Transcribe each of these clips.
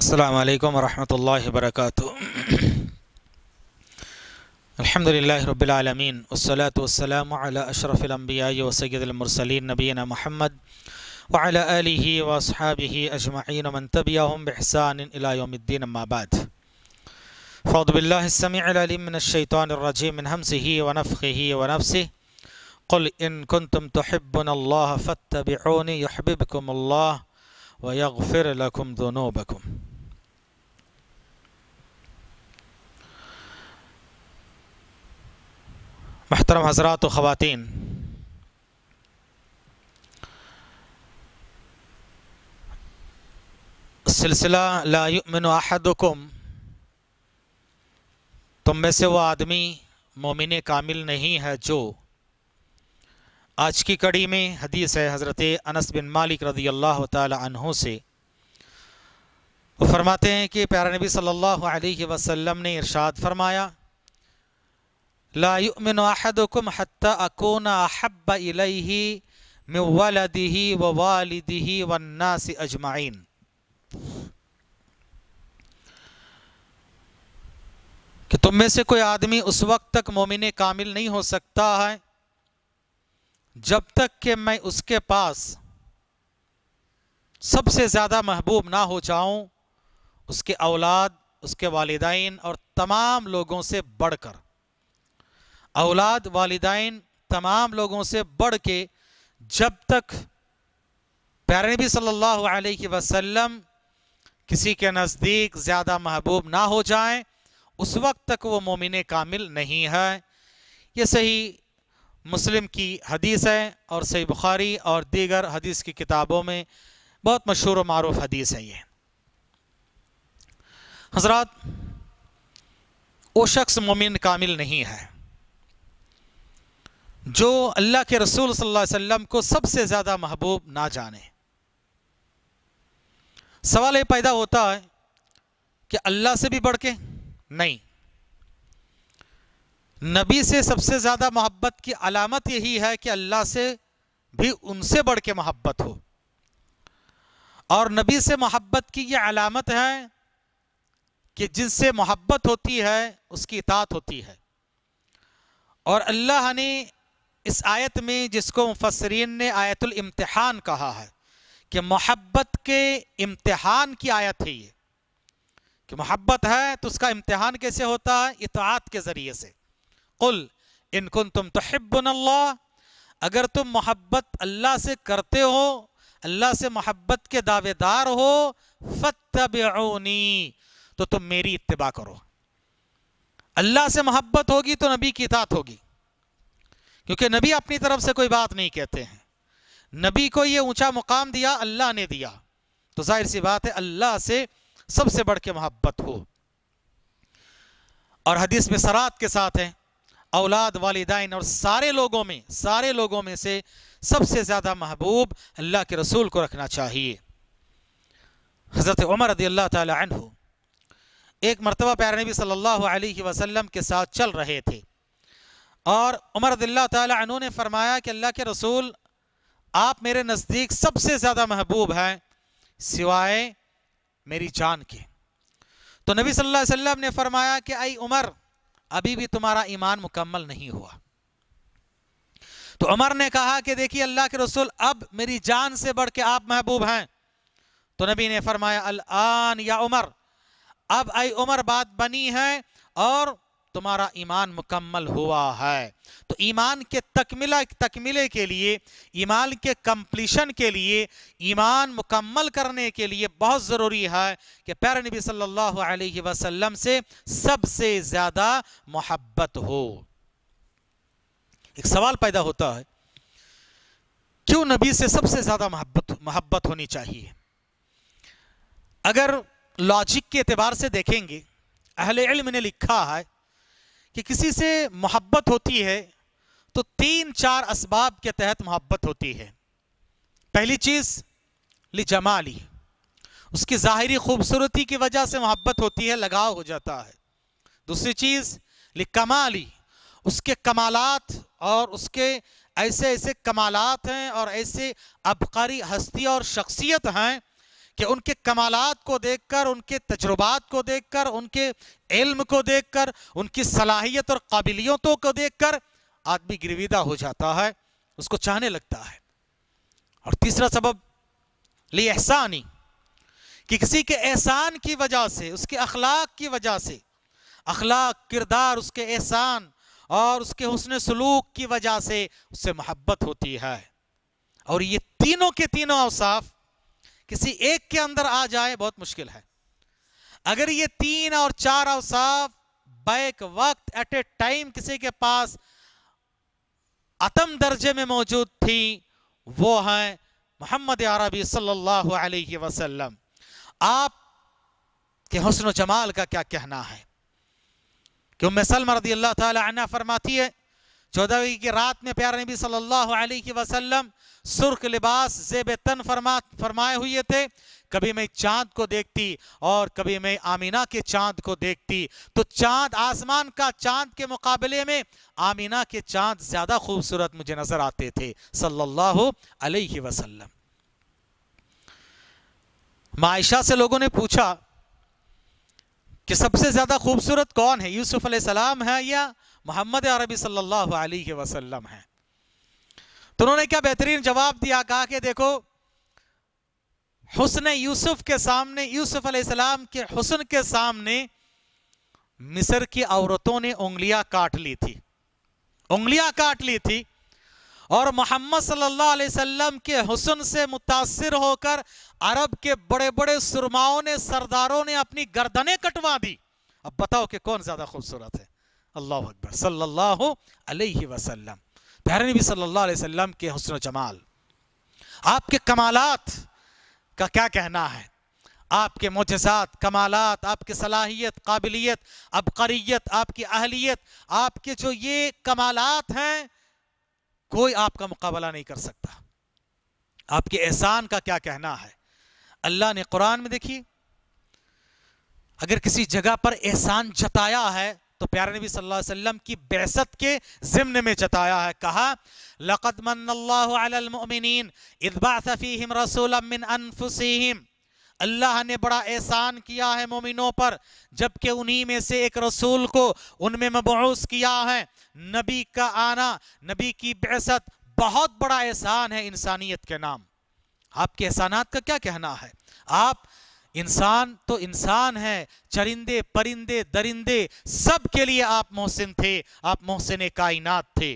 السلام عليكم ورحمة الله وبركاته الحمد لله رب العالمين والصلاة والسلام على أشرف الأنبياء وسيد المرسلين نبينا محمد وعلى آله وأصحابه أجمعين ومن تبعهم بإحسان إلى يوم الدين أما بعد فأعوذ بالله السميع العليم من الشيطان الرجيم من همسه ونفخه ونفسه قل إن كنتم تحبون الله فاتبعوني يحببكم الله ويغفر لكم ذنوبكم महतरम हजरात ख़वान सिलसिला लामिन अहदकुम तुम में से वो आदमी मोमिन कामिल नहीं है जो आज की कड़ी में हदीस है हज़रत अनस बिन मालिक रज़ी अल्लाह तहों से वो फरमाते हैं कि प्यारा नबी सल्लल्लाहु अलैहि वसल्लम ने इरशाद फरमाया लायुमिनदुम हत्ता अकोना हब्ब इलही मिवलदिही व वालिदिही वन्ना से अजमाइन कि तुम में से कोई आदमी उस वक्त तक मोमिन कामिल नहीं हो सकता है जब तक कि मैं उसके पास सबसे ज़्यादा महबूब ना हो जाऊं उसके औलाद उसके वालदेन और तमाम लोगों से बढ़कर औलाद वालदान तमाम लोगों से बढ़ के जब तक पैर नबी सल्लल्लाहु अलैहि वसल्लम किसी के नज़दीक ज़्यादा महबूब ना हो जाएं उस वक्त तक वो मोमिन कामिल नहीं है ये सही मुस्लिम की हदीस है और सही बुखारी और दीगर हदीस की किताबों में बहुत मशहूर और मरूफ हदीस है ये हजरत वो शख्स मोमिन कामिल नहीं है जो अल्लाह के रसूल सल्लल्लाहु अलैहि वसल्लम को सबसे ज़्यादा महबूब ना जाने सवाल ये पैदा होता है कि अल्लाह से भी बढ़ के नहीं नबी से सबसे ज़्यादा मोहब्बत की अलामत यही है कि अल्लाह से भी उनसे बढ़ के मोहब्बत हो और नबी से मोहब्बत की ये अलामत है कि जिनसे मोहब्बत होती है उसकी इतात होती है और अल्लाह ने इस आयत में जिसको मुफसरीन ने आयतुल इम्तिहान कहा है कि मोहब्बत के इम्तिहान की आयत है ये कि मोहब्बत है तो उसका इम्तिहान कैसे होता है इतात के ज़रिए से कुल इनकुन तुम अल्लाह अगर तुम मोहब्बत अल्लाह से करते हो अल्लाह से मोहब्बत के दावेदार हो फ़तबनी तो तुम मेरी इतबा करो अल्लाह से मोहब्बत होगी तो नबी की इतात होगी क्योंकि नबी अपनी तरफ से कोई बात नहीं कहते हैं नबी को ये ऊंचा मुकाम दिया अल्लाह ने दिया तो जाहिर सी बात है अल्लाह से सबसे बढ़ के मोहब्बत हो और हदीस में सरात के साथ हैं औलाद वालदाइन और सारे लोगों में सारे लोगों में से सबसे ज़्यादा महबूब अल्लाह के रसूल को रखना चाहिए हज़रत उमर रदी अल्लाह तह एक मरतबा प्यार नबी सल्लल्लाहु अलैहि वसल्लम के साथ चल रहे थे और उमर दिल्ला तु ने फरमाया कि अल्लाह के रसूल आप मेरे नज़दीक सबसे ज़्यादा महबूब हैं सिवाय मेरी जान के तो नबी सल्लल्लाहु अलैहि वसल्लम ने फरमाया कि आई उमर अभी भी तुम्हारा ईमान मुकम्मल नहीं हुआ तो उमर ने कहा कि देखिए अल्लाह के रसूल अब मेरी जान से बढ़ के आप महबूब हैं तो नबी ने फरमाया अल आन या उमर अब आई उमर बात बनी है और तुम्हारा ईमान मुकम्मल हुआ है तो ईमान के तकमिला तकमिले के लिए ईमान के कम्प्लीशन के लिए ईमान मुकम्मल करने के लिए बहुत ज़रूरी है कि प्यार नबी सल्लल्लाहु अलैहि वसल्लम से सबसे ज़्यादा मोहब्बत हो एक सवाल पैदा होता है क्यों नबी से सबसे ज़्यादा मोहब्बत मोहब्बत होनी चाहिए अगर लॉजिक के अतबार से देखेंगे अहल इल्म ने लिखा है कि किसी से मोहब्बत होती है तो तीन चार इसबाब के तहत मोहब्बत होती है पहली चीज़ ली जमाली उसकी ज़ाहरी खूबसूरती की वजह से मोहब्बत होती है लगाव हो जाता है दूसरी चीज़ ली कमाली उसके कमालात और उसके ऐसे ऐसे कमालात हैं और ऐसे अबकारी हस्ती और शख्सियत हैं कि उनके कमालात को देखकर उनके तजुर्बात को देखकर उनके इल्म को देखकर उनकी सलाहियत और काबिलियतों को देखकर आदमी गिरविदा हो जाता है उसको चाहने लगता है और तीसरा सबब ले एहसानी कि किसी के एहसान की वजह से उसके अखलाक की वजह से अखलाक किरदार उसके एहसान और उसके हुसन सलूक की वजह से उससे मोहब्बत होती है और ये तीनों के तीनों अवसाफ़ किसी एक के अंदर आ जाए बहुत मुश्किल है अगर ये तीन और चार अवसाफ बैक वक्त एट ए टाइम किसी के पास अतम दर्जे में मौजूद थी वो हैं मोहम्मद अरबी सल्लल्लाहु अलैहि वसल्लम आप के हसन जमाल का क्या कहना है क्यों मैं सलमा रदी अल्लाह तला फरमाती है चौदहवीं की रात में प्यार नबी सल्लल्लाहु अलैहि वसल्लम सुर्ख लिबास जेब तन फरमा फरमाए हुए थे कभी मैं चांद को देखती और कभी मैं आमीना के चांद को देखती तो चांद आसमान का चांद के मुकाबले में आमीना के चांद ज़्यादा खूबसूरत मुझे नज़र आते थे सल्लल्लाहु अलैहि वसल्लम मायशा से लोगों ने पूछा कि सबसे ज़्यादा खूबसूरत कौन है यूसुफ अलैहिस्सलाम है या मोहम्मद अरबी सल्लल्लाहु अलैहि वसल्लम है तो उन्होंने क्या बेहतरीन जवाब दिया कहा कि देखो हुसन यूसुफ के सामने यूसुफ अलैहिस्सलाम के हुसन के सामने मिस्र की औरतों ने उंगलियां काट ली थी उंगलियां काट ली थी और मोहम्मद सल्लल्लाहु अलैहि वसल्लम के हुसन से मुतासर होकर अरब के बड़े बड़े सुरमाओं ने सरदारों ने अपनी गर्दनें कटवा दी अब बताओ कि कौन ज़्यादा खूबसूरत है अल्लाह अकबर सल्लल्लाहु अलैहि वसल्लम प्यारे नबी सल्लल्लाहु अलैहि वसल्लम के हुसन जमाल आपके कमालात का क्या कहना है आपके मोजात कमालत आपकी सलाहियत काबिलियत अबकरीत आपकी अहलियत आपके जो ये कमालत हैं कोई आपका मुकाबला नहीं कर सकता आपके एहसान का क्या कहना है अल्लाह ने कुरान में देखिए अगर किसी जगह पर एहसान जताया है तो प्यारे नबी सल्लल्लाहु अलैहि वसल्लम की बेसत के ज़िम्न में जताया है कहा लक़द मन्नल्लाहु अलल मुमिनीन इद बासफीहिम रसूलन मिन अल्लाह ने बड़ा एहसान किया है मोमिनों पर जबकि उन्हीं में से एक रसूल को उनमें मबूस किया है नबी का आना नबी की बेसत बहुत बड़ा एहसान है इंसानियत के नाम आपके एहसानात का क्या कहना है आप इंसान तो इंसान है चरिंदे परिंदे दरिंदे सब के लिए आप मोहसिन थे आप मोहसिन कायनात थे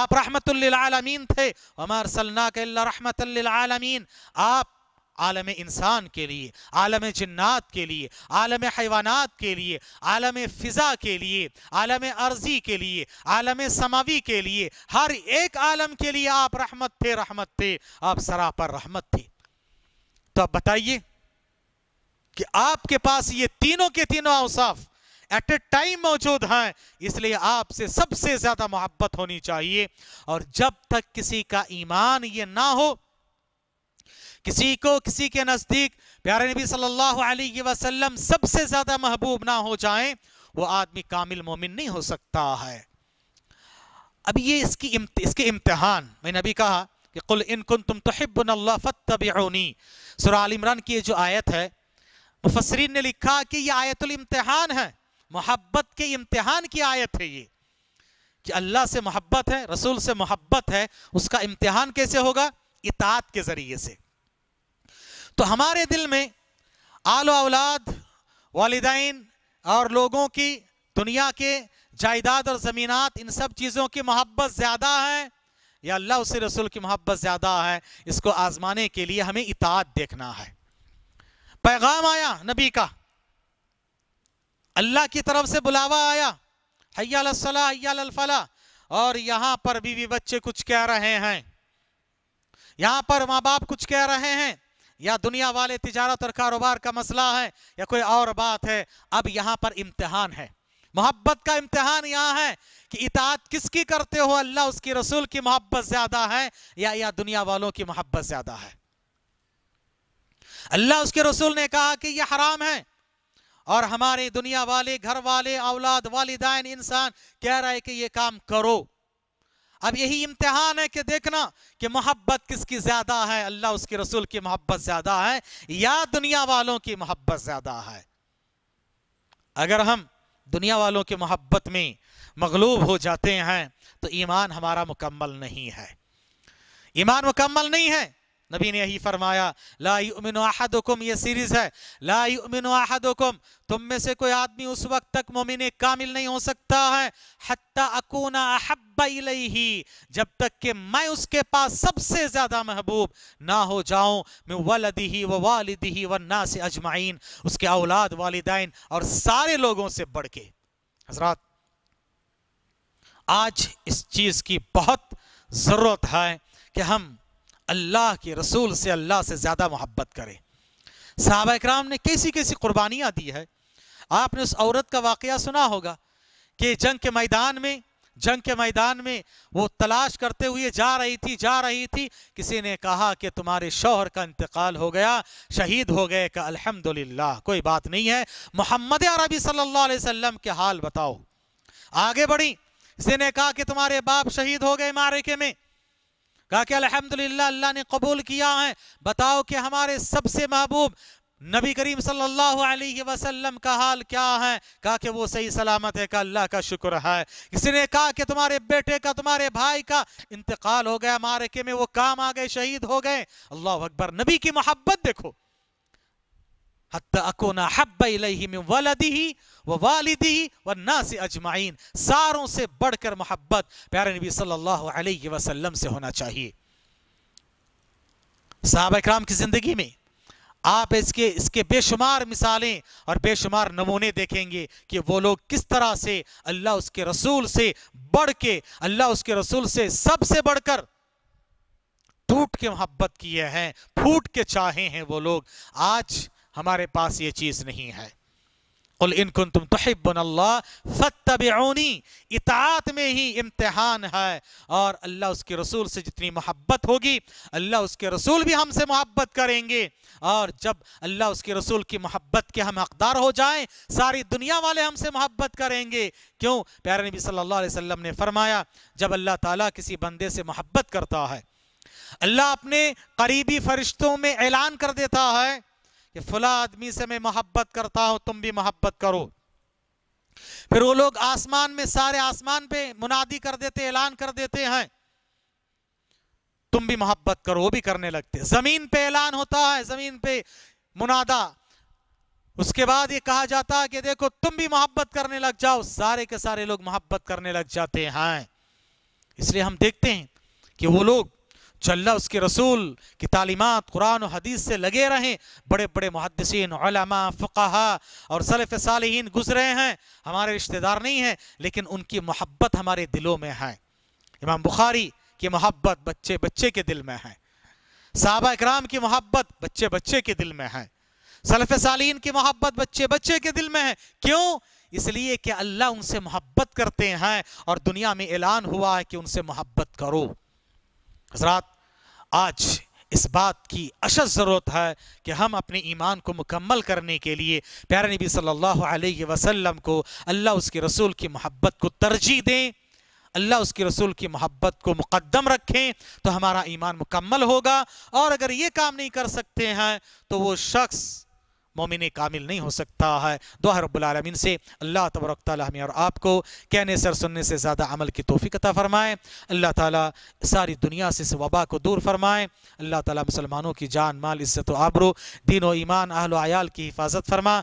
आप रहमतुल्लिल आलमीन थे अमर सलना के रहमतुल्लिल आलमीन आप आलम इंसान के लिए आलम जन्नात के लिए आलम हैवानात के लिए आलम फ़िज़ा के लिए आलम अर्जी के लिए आलम समावी के लिए हर एक आलम के लिए आप रहमत थे रहमत थे आप सरा पर रहमत थे तो आप बताइए कि आपके पास ये तीनों के तीनों अवसाफ़ एट ए टाइम मौजूद हैं इसलिए आपसे सबसे ज़्यादा मोहब्बत होनी चाहिए और जब तक किसी का ईमान ये ना हो किसी को किसी के नज़दीक प्यारे नबी सल्लल्लाहु अलैहि वसल्लम सबसे ज़्यादा महबूब ना हो जाए वो आदमी कामिल मोमिन नहीं हो सकता है अब ये इसकी इम्त, इसके इम्तहान मैंने अभी कहा कि कुल इन तुम तो अल्लाह फ़तबनी इमरान की ये जो आयत है मुफसरीन ने लिखा कि ये आयतुल है मोहब्बत के इम्तहान की आयत है ये कि अल्लाह से मोहब्बत है रसूल से मोहब्बत है उसका इम्तहान कैसे होगा इतात के ज़रिए से तो हमारे दिल में आलो औलाद वालदान और लोगों की दुनिया के जायदाद और ज़मीनात इन सब चीज़ों की मोहब्बत ज़्यादा है या अल्लाह उस रसूल की मोहब्बत ज़्यादा है इसको आज़माने के लिए हमें इतात देखना है पैगाम आया नबी का अल्लाह की तरफ से बुलावा आया हयाला हयाला और यहाँ पर बीवी बच्चे कुछ कह रहे हैं यहाँ पर माँ बाप कुछ कह रहे हैं या दुनिया वाले तिजारत और कारोबार का मसला है या कोई और बात है अब यहाँ पर इम्तिहान है मोहब्बत का इम्तिहान यहाँ है कि इतात किसकी करते हो अल्लाह उसकी रसूल की मोहब्बत ज्यादा है या या दुनिया वालों की मोहब्बत ज्यादा है अल्लाह उसके रसूल ने कहा कि यह हराम है और हमारे दुनिया वाले घर वाले औलाद वालिदान इंसान कह रहा है कि ये काम करो अब यही इम्तिहान है कि देखना कि मोहब्बत किसकी ज्यादा है अल्लाह उसके रसूल की मोहब्बत ज्यादा है या दुनिया वालों की मोहब्बत ज्यादा है अगर हम दुनिया वालों की मोहब्बत में मगलूब हो जाते हैं तो ईमान हमारा मुकम्मल नहीं है ईमान मुकम्मल नहीं है नबी ने यही फरमाया लाई उमिन अहदुकुम ये सीरीज़ है लाई उमिन अहदुकुम तुम में से कोई आदमी उस वक्त तक मोमिन कामिल नहीं हो सकता है हत्ता अकूना अहब्बा ही जब तक कि मैं उसके पास सबसे ज़्यादा महबूब ना हो जाऊं मैं वलदी ही व वालिदी ही व ना से अजमाइन उसके औलाद वालदाइन और सारे लोगों से बढ़ के हजरात आज इस चीज़ की बहुत ज़रूरत है कि हम अल्लाह के रसूल से अल्लाह से ज़्यादा मोहब्बत करें साहब कराम ने कैसी कैसी कुर्बानियाँ दी है आपने उस औरत का वाक़ सुना होगा कि जंग के मैदान में जंग के मैदान में वो तलाश करते हुए जा रही थी जा रही थी किसी ने कहा कि तुम्हारे शोहर का इंतकाल हो गया शहीद हो गए का अल्हम्दुलिल्लाह कोई बात नहीं है मोहम्मद अरबी सल्लल्लाहु अलैहि वसल्लम के हाल बताओ आगे बढ़ी किसी ने कहा कि तुम्हारे बाप शहीद हो गए मारे के में कहा कि अल्हम्दुलिल्लाह अल्लाह ने कबूल किया है बताओ कि हमारे सबसे महबूब नबी करीम सल्लल्लाहु अलैहि वसल्लम का हाल क्या है कहा कि वो सही सलामत है का अल्लाह का शुक्र है किसी ने कहा कि तुम्हारे बेटे का तुम्हारे भाई का इंतकाल हो गया मारके में वो काम आ गए शहीद हो गए अल्लाह अकबर नबी की मोहब्बत देखो हत्ताकुना हब्बा इलैहि मिन वलदिही व वालिदिही व नास अजमाइन सारों से बढ़कर मोहब्बत प्यारे नबी सल्लल्लाहु अलैहि वसल्लम से होना चाहिए साहब इक्राम की ज़िंदगी में आप इसके इसके बेशुमार मिसालें और बेशुमार नमूने देखेंगे कि वो लोग किस तरह से अल्लाह उसके रसूल से बढ़ के अल्लाह उसके रसूल से सबसे बढ़कर टूट के मोहब्बत किए हैं फूट के चाहे हैं वो लोग आज हमारे पास ये चीज़ नहीं है कुल इनकुन तुम तोहबन फ़तबनी इतात में ही इम्तहान है और अल्लाह उसके रसूल से जितनी मोहब्बत होगी अल्लाह उसके रसूल भी हमसे मोहब्बत करेंगे और जब अल्लाह उसके रसूल की मोहब्बत के हम हकदार हो जाएं सारी दुनिया वाले हमसे मोहब्बत करेंगे क्यों प्यारे नबी सल्लल्लाहु अलैहि वसल्लम ने फरमाया जब अल्लाह ताला किसी बंदे से मोहब्बत करता है अल्लाह अपने करीबी फरिश्तों में ऐलान कर देता है कि फला आदमी से मैं मोहब्बत करता हूँ तुम भी मोहब्बत करो फिर वो लोग आसमान में सारे आसमान पे मुनादी कर देते ऐलान कर देते हैं तुम भी मोहब्बत करो वो भी करने लगते जमीन पे ऐलान होता है जमीन पे मुनादा उसके बाद ये कहा जाता है कि देखो तुम भी मोहब्बत करने लग जाओ सारे के सारे लोग मोहब्बत करने लग जाते हैं इसलिए हम देखते हैं कि वो लोग जो अल्लाह उसके रसूल की तालीमत कुरान और हदीस से लगे रहें बड़े बड़े मुहदसिन फ़क़ा और सलफ़ साल गुजरे हैं हमारे रिश्तेदार नहीं हैं लेकिन उनकी मोहब्बत हमारे दिलों में है इमाम बुखारी की मोहब्बत बच्चे बच्चे के दिल में है साहबा इकराम की मोहब्बत बच्चे बच्चे के दिल में है सलफ़ सालीन की मोहब्बत बच्चे बच्चे के दिल में है क्यों इसलिए कि अल्लाह उनसे मोहब्बत करते हैं और दुनिया में ऐलान हुआ है कि उनसे मोहब्बत करो हजरात आज इस बात की अशद ज़रूरत है कि हम अपने ईमान को मुकम्मल करने के लिए प्यारे नबी सल्लल्लाहु अलैहि वसल्लम को अल्लाह उसके रसूल की मोहब्बत को तरजीह दें अल्लाह उसके रसूल की मोहब्बत को मुकदम रखें तो हमारा ईमान मुकम्मल होगा और अगर ये काम नहीं कर सकते हैं तो वो शख्स मोमिन कामिल नहीं हो सकता है दुआ रबालमीन से अल्लाह तबरक हमें और आपको कहने सर सुनने से ज़्यादा अमल की तोफ़ी फ़रमाएँ अल्लाह ताली सारी दुनिया से इस वबा को दूर फरमाएँ अल्लाह ताली मुसलमानों की जान माल इज़्ज़त आबरू दीन व ईमान अहल आयाल की हिफाजत फरमा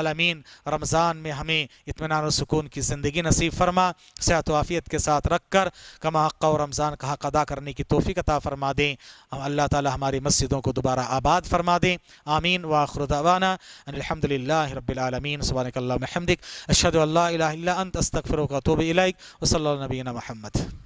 अलामीन रमज़ान में हमें इतमान सुकून की ज़िंदगी नसीब फरमा सेहत वाफ़ियत के साथ रख कर कमा और रमज़ान का हक़ अदा करने की तोफ़ी फ़रमा दें हम अल्लाह ताली हमारी मस्जिदों को दोबारा आबाद फरमा दें आमीन व आखरदाना أن الحمد لله رب العالمين سبحانك اللهم وبحمدك أشهد أن لا إله إلا أنت أستغفرك وأتوب إليك وصلى الله على نبينا محمد